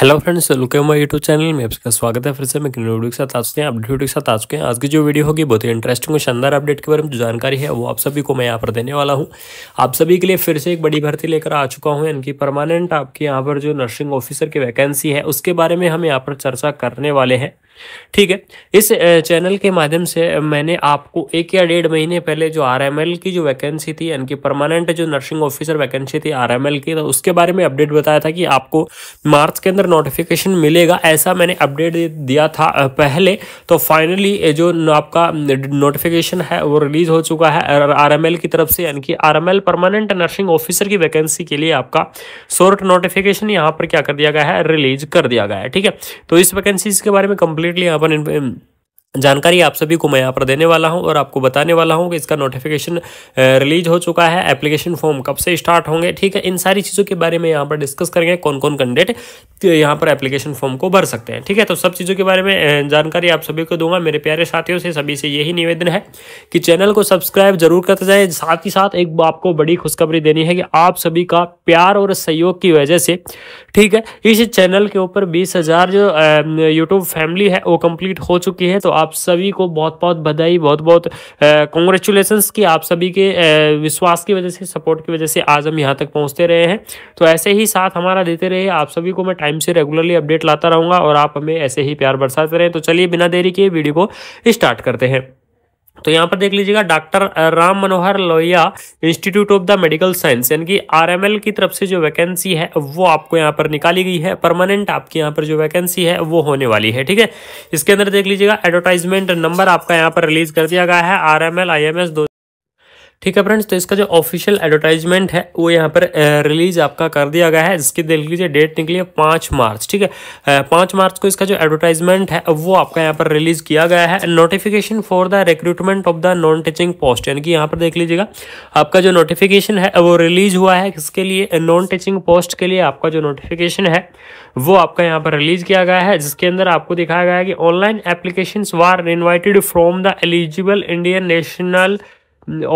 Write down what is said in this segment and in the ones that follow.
hello friends लुके my YouTube channel में आपका स्वागत है फिर से मैं वीडियो के साथ आ चुके हैं अपडेट के साथ आ चुके हैं आज की जो वीडियो होगी बहुत ही इंटरेस्टिंग और शानदार अपडेट के बारे में जो जानकारी है वो आप सभी को मैं यहाँ पर देने वाला हूँ आप सभी के लिए फिर से एक बड़ी भर्ती लेकर आ चुका हूँ इनकी परमानेंट आपके यहाँ पर जो नर्सिंग ऑफिसर की वैकेंसी है उसके बारे में हम यहाँ पर चर्चा करने वाले हैं ठीक है इस चैनल के माध्यम से मैंने आपको एक या डेढ़ महीने पहले जो आरएमएल की जो वैकेंसी थी यानी कि परमानेंट जो नर्सिंग ऑफिसर वैकेंसी थी आरएमएल की तो उसके बारे में अपडेट बताया था कि आपको मार्च के अंदर नोटिफिकेशन मिलेगा ऐसा मैंने अपडेट दिया था पहले तो फाइनली जो आपका नोटिफिकेशन है वो रिलीज़ हो चुका है आर की तरफ से यानी कि आर परमानेंट नर्सिंग ऑफिसर की वैकेंसी के लिए आपका शॉर्ट नोटिफिकेशन यहाँ पर क्या कर दिया गया है रिलीज कर दिया गया है ठीक है तो इस वैकेंसी के बारे में कंप्लीट completely urban जानकारी आप सभी को मैं यहाँ पर देने वाला हूँ और आपको बताने वाला हूँ कि इसका नोटिफिकेशन रिलीज हो चुका है एप्लीकेशन फॉर्म कब से स्टार्ट होंगे ठीक है इन सारी चीज़ों के बारे में यहाँ पर डिस्कस करेंगे कौन कौन कैंडिडेट यहाँ पर एप्लीकेशन फॉर्म को भर सकते हैं ठीक है तो सब चीज़ों के बारे में जानकारी आप सभी को दूंगा मेरे प्यारे साथियों से सभी से यही निवेदन है कि चैनल को सब्सक्राइब जरूर करते जाए साथ ही साथ एक आपको बड़ी खुशखबरी देनी है कि आप सभी का प्यार और सहयोग की वजह से ठीक है इस चैनल के ऊपर बीस जो यूट्यूब फैमिली है वो कंप्लीट हो चुकी है तो आप सभी को बहुत बहुत बधाई बहुत बहुत कॉन्ग्रेचुलेसन्स कि आप सभी के विश्वास की वजह से सपोर्ट की वजह से आज हम यहाँ तक पहुँचते रहे हैं तो ऐसे ही साथ हमारा देते रहे आप सभी को मैं टाइम से रेगुलरली अपडेट लाता रहूँगा और आप हमें ऐसे ही प्यार बरसाते रहें तो चलिए बिना देरी के वीडियो को स्टार्ट करते हैं तो यहाँ पर देख लीजिएगा doctor Ram Manohar Lohia institute of the medical science यानी कि आरएमएल की तरफ से जो वैकेंसी है वो आपको यहाँ पर निकाली गई है परमानेंट आपकी यहाँ पर जो वैकेंसी है वो होने वाली है ठीक है इसके अंदर देख लीजिएगा एडवर्टाइजमेंट नंबर आपका यहाँ पर रिलीज कर दिया गया है R M L I M S दो ठीक है फ्रेंड्स तो इसका जो ऑफिशियल एडवर्टाइजमेंट है वो यहाँ पर रिलीज आपका कर दिया गया है जिसकी देख लीजिए डेट निकली है पाँच मार्च ठीक है पाँच मार्च को इसका जो एडवर्टाइजमेंट है वो आपका यहाँ पर रिलीज किया गया है notification for the recruitment of the non teaching post यानी कि यहाँ पर देख लीजिएगा आपका जो नोटिफिकेशन है वो रिलीज हुआ है इसके लिए नॉन टीचिंग पोस्ट के लिए आपका जो नोटिफिकेशन है वो आपका यहाँ पर रिलीज किया गया है जिसके अंदर आपको दिखाया गया है कि online application were invited from the eligible Indian national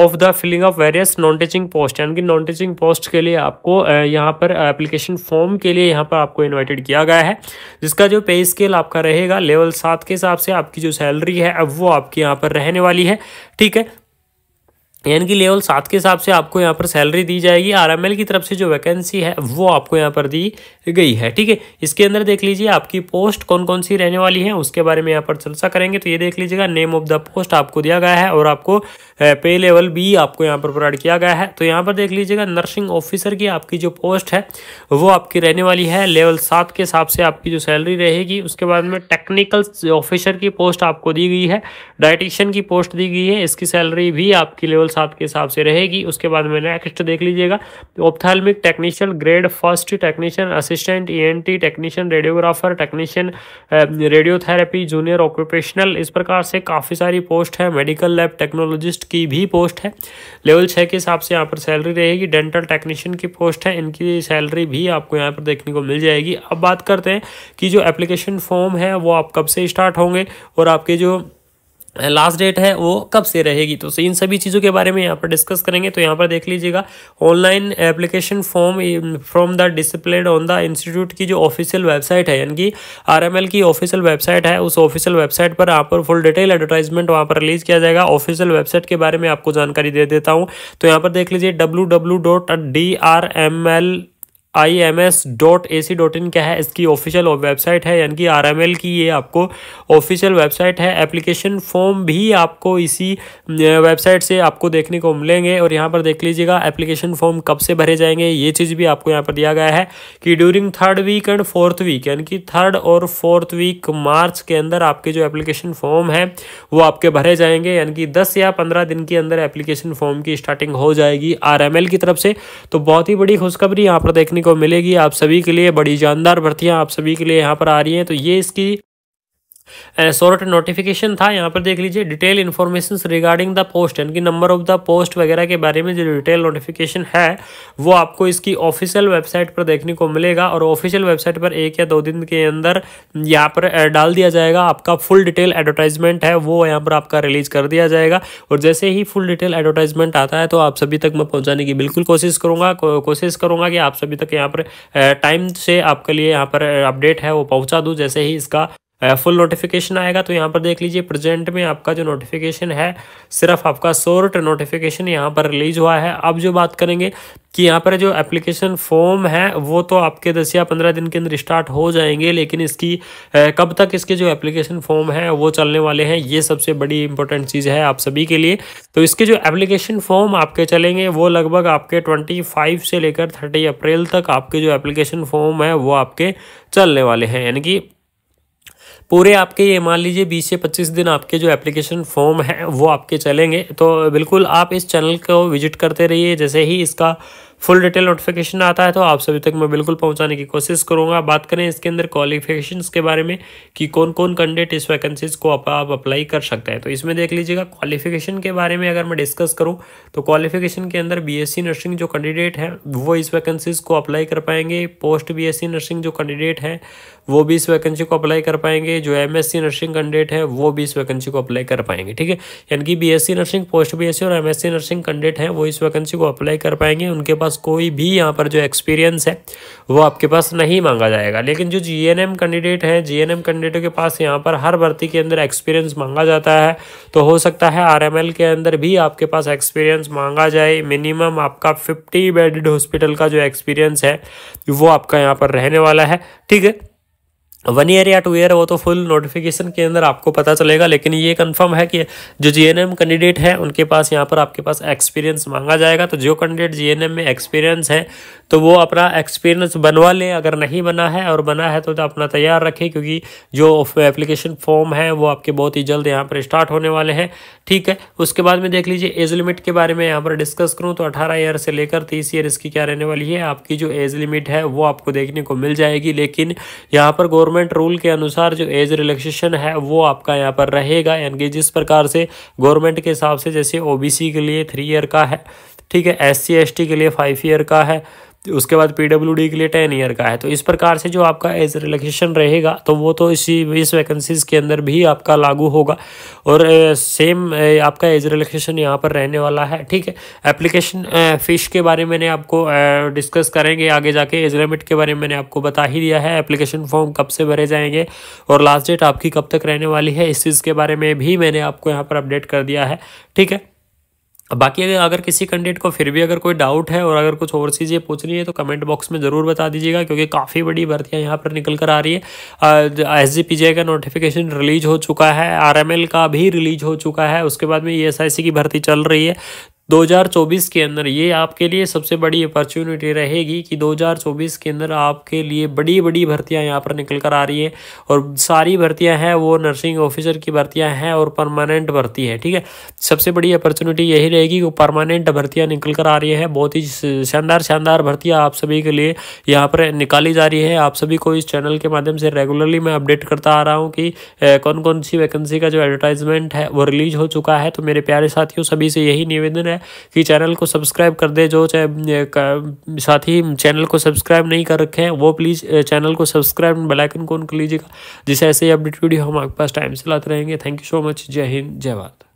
of the filling of various non teaching post यानी कि नॉन टीचिंग पोस्ट के लिए आपको यहाँ पर एप्लीकेशन फॉर्म के लिए यहाँ पर आपको इन्वाइटेड किया गया है जिसका जो पे स्केल आपका रहेगा लेवल सात के हिसाब से आपकी जो सैलरी है अब वो आपकी यहाँ पर रहने वाली है ठीक है यानी कि लेवल सात के हिसाब से आपको यहाँ पर सैलरी दी जाएगी आरएमएल की तरफ से जो वैकेंसी है वो आपको यहाँ पर दी गई है ठीक है इसके अंदर देख लीजिए आपकी पोस्ट कौन कौन सी रहने वाली है उसके बारे में यहाँ पर चर्चा करेंगे तो ये देख लीजिएगा नेम ऑफ द पोस्ट आपको दिया गया है और आपको पे लेवल बी आपको यहाँ पर प्रोवाइड किया गया है तो यहाँ पर देख लीजिएगा नर्सिंग ऑफिसर की आपकी जो पोस्ट है वो आपकी रहने वाली है लेवल सात के हिसाब से आपकी जो सैलरी रहेगी उसके बाद में टेक्निकल ऑफिसर की पोस्ट आपको दी गई है डाइटिशियन की पोस्ट दी गई है इसकी सैलरी भी आपकी लेवल रिपोर्ट्स आपके हिसाब से रहेगी उसके बाद में नेक्स्ट देख लीजिएगा ophthalmic technician grade first technician assistant E technician radiographer technician radiotherapy junior occupational इस प्रकार से काफ़ी सारी पोस्ट है मेडिकल लैब टेक्नोलॉजिस्ट की भी पोस्ट है लेवल छः के हिसाब से यहाँ पर सैलरी रहेगी डेंटल टेक्नीशियन की पोस्ट है इनकी सैलरी भी आपको यहाँ पर देखने को मिल जाएगी अब बात करते हैं कि जो एप्लीकेशन फॉर्म है वो आप कब से स्टार्ट होंगे और आपके जो लास्ट डेट है वो कब से रहेगी तो इन सभी चीज़ों के बारे में यहाँ पर डिस्कस करेंगे तो यहाँ पर देख लीजिएगा online application form from the displayed on the institute की जो ऑफिशियल वेबसाइट है यानी कि आरएमएल की ऑफिशियल वेबसाइट है उस ऑफिशियल वेबसाइट पर आप पर फुल डिटेल एडवर्टाइजमेंट वहाँ पर रिलीज किया जाएगा ऑफिशियल वेबसाइट के बारे में आपको जानकारी दे देता हूँ तो यहाँ पर देख लीजिए W I M S dot A C dot in क्या है इसकी ऑफिशियल वेबसाइट है यानी कि आर एम एल की ये आपको ऑफिशियल वेबसाइट है एप्लीकेशन फॉर्म भी आपको इसी वेबसाइट से आपको देखने को मिलेंगे और यहाँ पर देख लीजिएगा एप्लीकेशन फॉर्म कब से भरे जाएंगे ये चीज़ भी आपको यहाँ पर दिया गया है कि during third week and fourth week यानी कि थर्ड और फोर्थ वीक मार्च के अंदर आपके जो एप्लीकेशन फॉर्म है वो आपके भरे जाएंगे यानी कि दस या पंद्रह दिन के अंदर एप्लीकेशन फॉर्म की स्टार्टिंग हो जाएगी आर एम एल की तरफ से तो बहुत ही बड़ी खुशखबरी यहाँ पर देखने को मिलेगी आप सभी के लिए बड़ी जानदार भर्तियाँ आप सभी के लिए यहाँ पर आ रही हैं तो ये इसकी Uh, सॉर्ट नोटिफिकेशन था यहाँ पर देख लीजिए detail information regarding the post यानी कि नंबर ऑफ द पोस्ट वगैरह के बारे में जो डिटेल नोटिफिकेशन है वो आपको इसकी ऑफिशियल वेबसाइट पर देखने को मिलेगा और ऑफिशियल वेबसाइट पर एक या दो दिन के अंदर यहाँ पर uh, डाल दिया जाएगा आपका फुल डिटेल एडवर्टाइजमेंट है वो यहाँ पर आपका रिलीज कर दिया जाएगा और जैसे ही फुल डिटेल एडवर्टाइजमेंट आता है तो आप सभी तक मैं पहुँचाने की बिल्कुल कोशिश करूँगा कोशिश करूँगा कि आप सभी तक यहाँ पर टाइम uh, से आपके लिए यहाँ पर अपडेट है वो पहुँचा दूँ जैसे ही इसका फुल नोटिफिकेशन आएगा तो यहाँ पर देख लीजिए प्रेजेंट में आपका जो नोटिफिकेशन है सिर्फ आपका शॉर्ट नोटिफिकेशन यहाँ पर रिलीज हुआ है अब जो बात करेंगे कि यहाँ पर जो एप्लीकेशन फॉर्म है वो तो आपके दस या पंद्रह दिन के अंदर स्टार्ट हो जाएंगे लेकिन इसकी कब तक इसके जो एप्लीकेशन फॉर्म है वो चलने वाले हैं ये सबसे बड़ी इंपॉर्टेंट चीज़ है आप सभी के लिए तो इसके जो एप्लीकेशन फॉर्म आपके चलेंगे वो लगभग आपके ट्वेंटी फाइव से लेकर थर्टी अप्रैल तक आपके जो एप्लीकेशन फॉर्म है वो आपके चलने वाले हैं यानी कि पूरे आपके ये मान लीजिए बीस से पच्चीस दिन आपके जो एप्लीकेशन फॉर्म है वो आपके चलेंगे तो बिल्कुल आप इस चैनल को विजिट करते रहिए जैसे ही इसका फुल डिटेल नोटिफिकेशन आता है तो आप सभी तक मैं बिल्कुल पहुंचाने की कोशिश करूंगा बात करें इसके अंदर क्वालिफिकेशन के बारे में कि कौन कौन कैंडिडेट इस वैकेंसीज को आप, आप अप्लाई कर सकते हैं तो इसमें देख लीजिएगा क्वालिफिकेशन के बारे में अगर मैं डिस्कस करूँ तो क्वालिफिकेशन के अंदर बी नर्सिंग जो कैंडिडेट है वो इस वैकेंसीज को अप्लाई कर पाएंगे पोस्ट बी नर्सिंग जो कैंडिडेट है वो भी इस वैकेंसी को अप्लाई कर पाएंगे जो एम नर्सिंग कैंडिडेट है वो भी इस वैकेंसी को अप्लाई कर पाएंगे ठीक है यानी कि बी नर्सिंग पोस्ट बी और एम नर्सिंग कैंडिडेट है वो इस वैकेंसी को अप्लाई कर पाएंगे उनके पास पास कोई भी यहाँ पर जो एक्सपीरियंस है वो आपके पास नहीं मांगा जाएगा लेकिन जो जी कैंडिडेट हैं जी कैंडिडेटों के पास यहाँ पर हर भर्ती के अंदर एक्सपीरियंस मांगा जाता है तो हो सकता है आर के अंदर भी आपके पास एक्सपीरियंस मांगा जाए मिनिमम आपका फिफ्टी बेडेड हॉस्पिटल का जो एक्सपीरियंस है वो आपका यहाँ पर रहने वाला है ठीक है वन ईयर या टू ईयर वो तो फुल नोटिफिकेशन के अंदर आपको पता चलेगा लेकिन ये कंफर्म है कि जो जीएनएम कैंडिडेट है उनके पास यहाँ पर आपके पास एक्सपीरियंस मांगा जाएगा तो जो कैंडिडेट जीएनएम में एक्सपीरियंस है तो वो अपना एक्सपीरियंस बनवा ले अगर नहीं बना है और बना है तो, तो अपना तैयार रखें क्योंकि जो एप्लीकेशन फॉर्म है वो आपके बहुत ही जल्द यहाँ पर स्टार्ट होने वाले हैं ठीक है उसके बाद में देख लीजिए एज लिमिट के बारे में यहाँ पर डिस्कस करूँ तो अठारह ईयर से लेकर तीस ईयर इसकी क्या रहने वाली है आपकी जो एज लिमिट है वो आपको देखने को मिल जाएगी लेकिन यहाँ पर गवर्नमेंट गवर्नमेंट रूल के अनुसार जो एज रिलैक्सेशन है वो आपका यहाँ पर रहेगा यानी कि जिस प्रकार से गवर्नमेंट के हिसाब से जैसे ओबीसी के लिए थ्री ईयर का है ठीक है एस सी के लिए फाइव ईयर का है तो उसके बाद पी के लिए टेन ईयर का है तो इस प्रकार से जो आपका एज रिलेक्सेशन रहेगा तो वो तो इसी इस वैकेंसीज के अंदर भी आपका लागू होगा और सेम आपका एज रिलेक्सेशन यहाँ पर रहने वाला है ठीक है एप्लीकेशन फ़िश के बारे में मैंने आपको डिस्कस करेंगे आगे जाके एज लिमिट के बारे में मैंने आपको बता ही दिया है एप्लीकेशन फॉर्म कब से भरे जाएंगे और लास्ट डेट आपकी कब तक रहने वाली है इस चीज़ के बारे में भी मैंने आपको यहाँ पर अपडेट कर दिया है ठीक है बाकी अगर अगर किसी कैंडिडेट को फिर भी अगर कोई डाउट है और अगर कुछ और चीज़ें पूछनी है तो कमेंट बॉक्स में ज़रूर बता दीजिएगा क्योंकि काफ़ी बड़ी भर्तियां यहाँ पर निकल कर आ रही है एस जी का नोटिफिकेशन रिलीज हो चुका है आर का भी रिलीज हो चुका है उसके बाद में ई की भर्ती चल रही है 2024 के अंदर ये आपके लिए सबसे बड़ी अपॉर्चुनिटी रहेगी कि 2024 के अंदर आपके लिए बड़ी बड़ी भर्तियां यहाँ पर निकल कर आ रही है और सारी भर्तियां हैं वो नर्सिंग ऑफिसर की भर्तियां हैं और परमानेंट भर्ती है ठीक है सबसे बड़ी अपॉर्चुनिटी यही रहेगी कि परमानेंट भर्तियां निकल कर आ रही है बहुत ही शानदार शानदार भर्तियाँ आप सभी के लिए यहाँ पर निकाली जा रही है आप सभी को इस चैनल के माध्यम से रेगुलरली मैं अपडेट करता आ रहा हूँ कि कौन कौन सी वैकेंसी का जो एडवर्टाइजमेंट है वो रिलीज हो चुका है तो मेरे प्यारे साथियों सभी से यही निवेदन है है कि चैनल को सब्सक्राइब कर दे जो साथ ही चैनल को सब्सक्राइब नहीं कर रखे हैं वो प्लीज़ चैनल को सब्सक्राइब बेलाइकन को ऑन कर लीजिएगा जिससे ऐसे ही अपडेट वीडियो हम आपके पास टाइम से लाते रहेंगे थैंक यू सो मच जय हिंद जय भारत